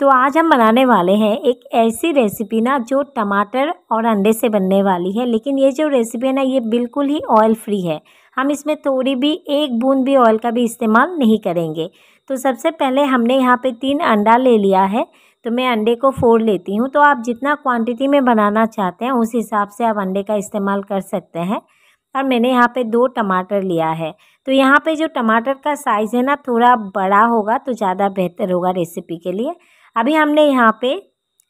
तो आज हम बनाने वाले हैं एक ऐसी रेसिपी ना जो टमाटर और अंडे से बनने वाली है लेकिन ये जो रेसिपी है ना ये बिल्कुल ही ऑयल फ्री है हम इसमें थोड़ी भी एक बूंद भी ऑयल का भी इस्तेमाल नहीं करेंगे तो सबसे पहले हमने यहाँ पे तीन अंडा ले लिया है तो मैं अंडे को फोड़ लेती हूँ तो आप जितना क्वान्टिटी में बनाना चाहते हैं उस हिसाब से आप अंडे का इस्तेमाल कर सकते हैं और मैंने यहाँ पे दो टमाटर लिया है तो यहाँ पे जो टमाटर का साइज़ है ना थोड़ा बड़ा होगा तो ज़्यादा बेहतर होगा रेसिपी के लिए अभी हमने यहाँ पे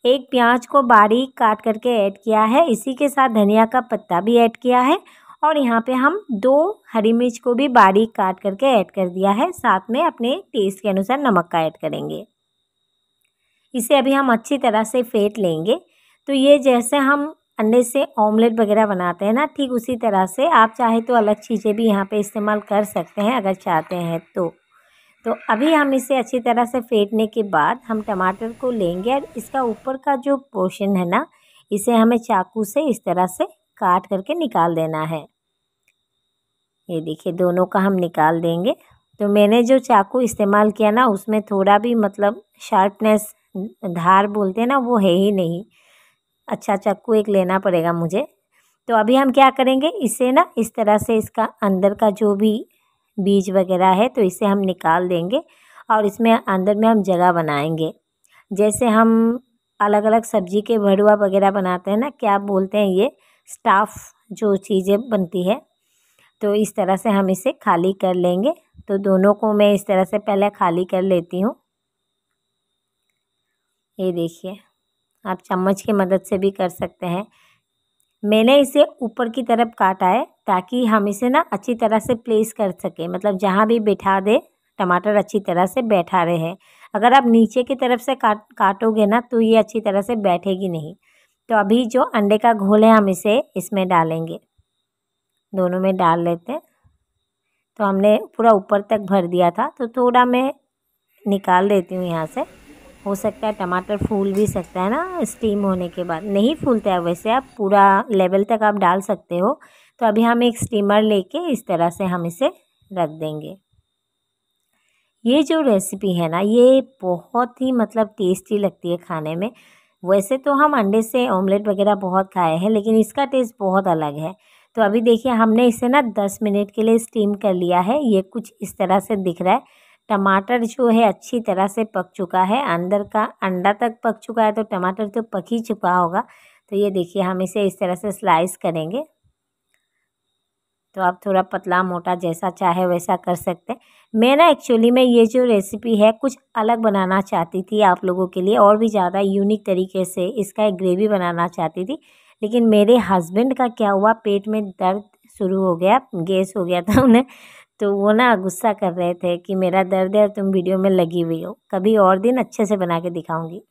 एक प्याज को बारीक काट करके ऐड किया है इसी के साथ धनिया का पत्ता भी ऐड किया है और यहाँ पे हम दो हरी मिर्च को भी बारीक काट करके ऐड कर दिया है साथ में अपने टेस्ट के अनुसार नमक का ऐड करेंगे इसे अभी हम अच्छी तरह से फेंट लेंगे तो ये जैसे हम अंडे से ऑमलेट वगैरह बनाते हैं ना ठीक उसी तरह से आप चाहे तो अलग चीज़ें भी यहाँ पे इस्तेमाल कर सकते हैं अगर चाहते हैं तो तो अभी हम इसे अच्छी तरह से फेंटने के बाद हम टमाटर को लेंगे और इसका ऊपर का जो पोर्शन है ना इसे हमें चाकू से इस तरह से काट करके निकाल देना है ये देखिए दोनों का हम निकाल देंगे तो मैंने जो चाकू इस्तेमाल किया ना उसमें थोड़ा भी मतलब शार्पनेस धार बोलते हैं ना वो है ही नहीं अच्छा चाकू एक लेना पड़ेगा मुझे तो अभी हम क्या करेंगे इसे ना इस तरह से इसका अंदर का जो भी बीज वगैरह है तो इसे हम निकाल देंगे और इसमें अंदर में हम जगह बनाएंगे जैसे हम अलग अलग सब्जी के भड़ुआ वगैरह बनाते हैं ना क्या बोलते हैं ये स्टाफ जो चीज़ें बनती है तो इस तरह से हम इसे खाली कर लेंगे तो दोनों को मैं इस तरह से पहले खाली कर लेती हूँ ये देखिए आप चम्मच की मदद से भी कर सकते हैं मैंने इसे ऊपर की तरफ काटा है ताकि हम इसे ना अच्छी तरह से प्लेस कर सकें मतलब जहाँ भी बैठा दे टमाटर अच्छी तरह से बैठा रहे अगर आप नीचे की तरफ से काट काटोगे ना तो ये अच्छी तरह से बैठेगी नहीं तो अभी जो अंडे का घोल है हम इसे इसमें डालेंगे दोनों में डाल लेते हैं तो हमने पूरा ऊपर तक भर दिया था तो थोड़ा मैं निकाल देती हूँ यहाँ से हो सकता है टमाटर फूल भी सकता है ना स्टीम होने के बाद नहीं फूलता है वैसे आप पूरा लेवल तक आप डाल सकते हो तो अभी हम एक स्टीमर लेके इस तरह से हम इसे रख देंगे ये जो रेसिपी है ना ये बहुत ही मतलब टेस्टी लगती है खाने में वैसे तो हम अंडे से ऑमलेट वगैरह बहुत खाए हैं लेकिन इसका टेस्ट बहुत अलग है तो अभी देखिए हमने इसे ना दस मिनट के लिए स्टीम कर लिया है ये कुछ इस तरह से दिख रहा है टमाटर जो है अच्छी तरह से पक चुका है अंदर का अंडा तक पक चुका है तो टमाटर तो पक ही चुका होगा तो ये देखिए हम इसे इस तरह से स्लाइस करेंगे तो आप थोड़ा पतला मोटा जैसा चाहे वैसा कर सकते हैं मैं ना एक्चुअली में ये जो रेसिपी है कुछ अलग बनाना चाहती थी आप लोगों के लिए और भी ज़्यादा यूनिक तरीके से इसका एक ग्रेवी बनाना चाहती थी लेकिन मेरे हस्बैंड का क्या हुआ पेट में दर्द शुरू हो गया गैस हो गया था उन्हें तो वो ना गुस्सा कर रहे थे कि मेरा दर्द है तुम वीडियो में लगी हुई हो कभी और दिन अच्छे से बना के दिखाऊंगी